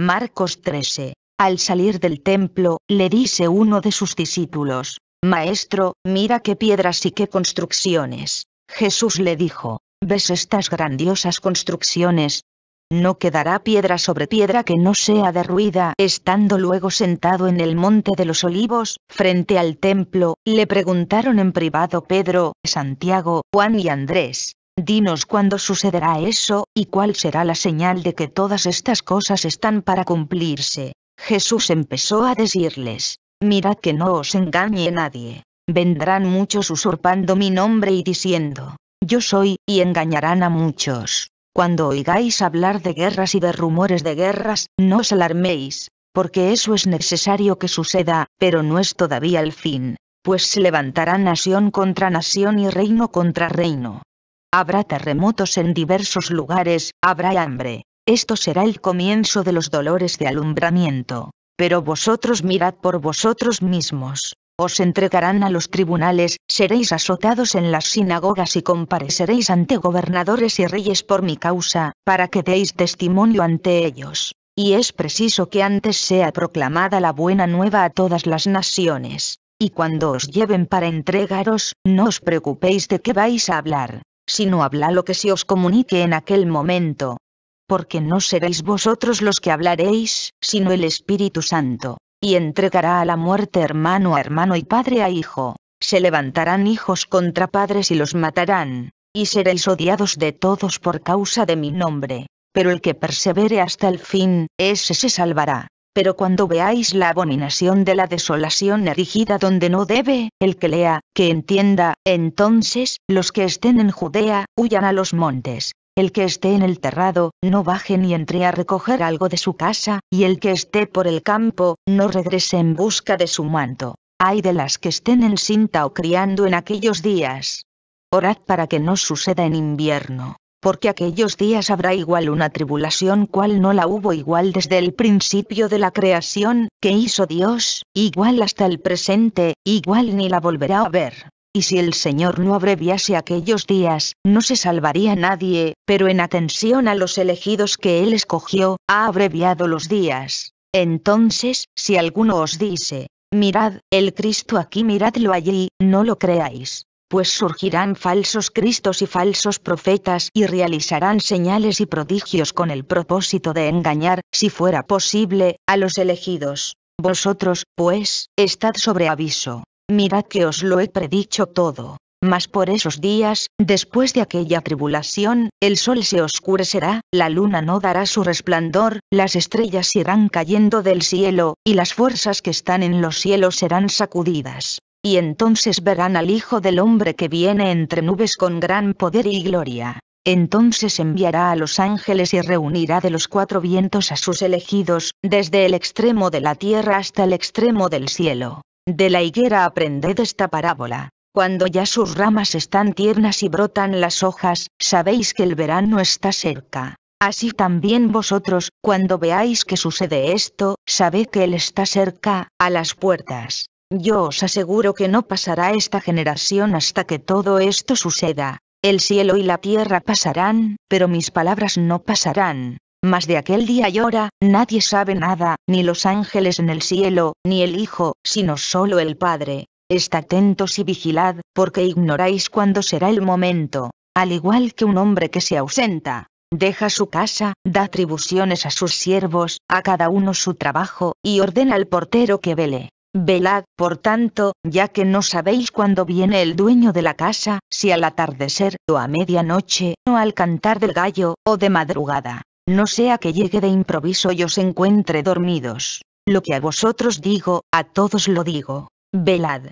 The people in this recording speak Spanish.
Marcos 13. Al salir del templo, le dice uno de sus discípulos, Maestro, mira qué piedras y qué construcciones. Jesús le dijo, ¿ves estas grandiosas construcciones? No quedará piedra sobre piedra que no sea derruida. Estando luego sentado en el monte de los olivos, frente al templo, le preguntaron en privado Pedro, Santiago, Juan y Andrés, Dinos cuándo sucederá eso, y cuál será la señal de que todas estas cosas están para cumplirse. Jesús empezó a decirles, Mirad que no os engañe nadie. Vendrán muchos usurpando mi nombre y diciendo, Yo soy, y engañarán a muchos. Cuando oigáis hablar de guerras y de rumores de guerras, no os alarméis, porque eso es necesario que suceda, pero no es todavía el fin, pues se levantará nación contra nación y reino contra reino Habrá terremotos en diversos lugares, habrá hambre. Esto será el comienzo de los dolores de alumbramiento. Pero vosotros mirad por vosotros mismos. Os entregarán a los tribunales, seréis azotados en las sinagogas y compareceréis ante gobernadores y reyes por mi causa, para que deis testimonio ante ellos. Y es preciso que antes sea proclamada la buena nueva a todas las naciones. Y cuando os lleven para entregaros, no os preocupéis de qué vais a hablar sino habla lo que se os comunique en aquel momento. Porque no seréis vosotros los que hablaréis, sino el Espíritu Santo, y entregará a la muerte hermano a hermano y padre a hijo, se levantarán hijos contra padres y los matarán, y seréis odiados de todos por causa de mi nombre, pero el que persevere hasta el fin, ese se salvará. Pero cuando veáis la abominación de la desolación erigida donde no debe, el que lea, que entienda, entonces, los que estén en Judea, huyan a los montes. El que esté en el terrado, no baje ni entre a recoger algo de su casa, y el que esté por el campo, no regrese en busca de su manto. Hay de las que estén en cinta o criando en aquellos días. Orad para que no suceda en invierno porque aquellos días habrá igual una tribulación cual no la hubo igual desde el principio de la creación que hizo Dios, igual hasta el presente, igual ni la volverá a ver. Y si el Señor no abreviase aquellos días, no se salvaría nadie, pero en atención a los elegidos que Él escogió, ha abreviado los días. Entonces, si alguno os dice, mirad, el Cristo aquí miradlo allí, no lo creáis pues surgirán falsos cristos y falsos profetas y realizarán señales y prodigios con el propósito de engañar, si fuera posible, a los elegidos. Vosotros, pues, estad sobre aviso. Mirad que os lo he predicho todo. Mas por esos días, después de aquella tribulación, el sol se oscurecerá, la luna no dará su resplandor, las estrellas irán cayendo del cielo, y las fuerzas que están en los cielos serán sacudidas y entonces verán al Hijo del Hombre que viene entre nubes con gran poder y gloria. Entonces enviará a los ángeles y reunirá de los cuatro vientos a sus elegidos, desde el extremo de la tierra hasta el extremo del cielo. De la higuera aprended esta parábola. Cuando ya sus ramas están tiernas y brotan las hojas, sabéis que el verano está cerca. Así también vosotros, cuando veáis que sucede esto, sabed que Él está cerca, a las puertas. Yo os aseguro que no pasará esta generación hasta que todo esto suceda. El cielo y la tierra pasarán, pero mis palabras no pasarán. Mas de aquel día y hora, nadie sabe nada, ni los ángeles en el cielo, ni el Hijo, sino solo el Padre. Está atentos y vigilad, porque ignoráis cuándo será el momento. Al igual que un hombre que se ausenta, deja su casa, da atribuciones a sus siervos, a cada uno su trabajo, y ordena al portero que vele. Velad, por tanto, ya que no sabéis cuándo viene el dueño de la casa, si al atardecer, o a medianoche, o al cantar del gallo, o de madrugada. No sea que llegue de improviso y os encuentre dormidos. Lo que a vosotros digo, a todos lo digo. Velad.